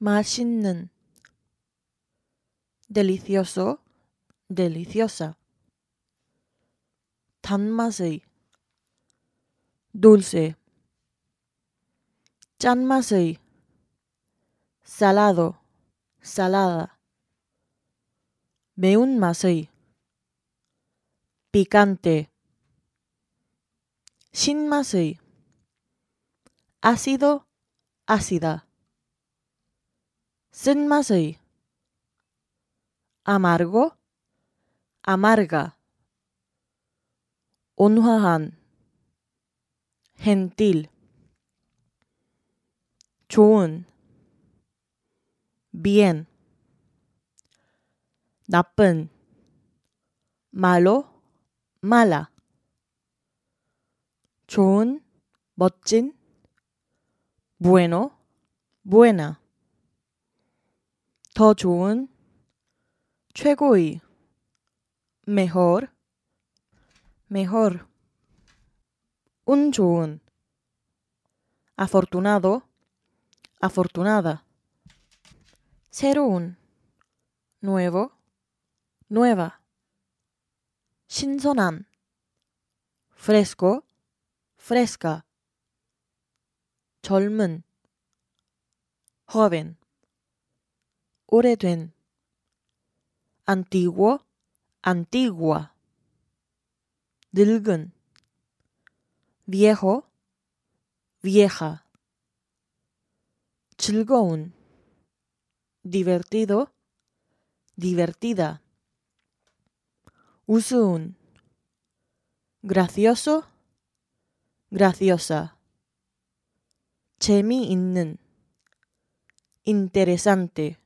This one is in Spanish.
맛있는 delicioso, deliciosa. 단맛의 dulce. 짠맛의 salado, salada. 매운맛의 picante. 신맛의 ácido, ácida. 쓴맛의 amargo, amarga, 온화한, gentil, 좋은, bien, 나쁜, malo, mala, 좋은, 멋진, bueno, buena. 더 좋은, mejor, mejor. Un 좋은, afortunado, afortunada. 새로운, nuevo, nueva. 신선한, fresco, fresca. 젊은, joven. 오래된 antiguo, antigua 늙은 viejo, vieja 즐거운 divertido, divertida Usun gracioso, graciosa innen, interesante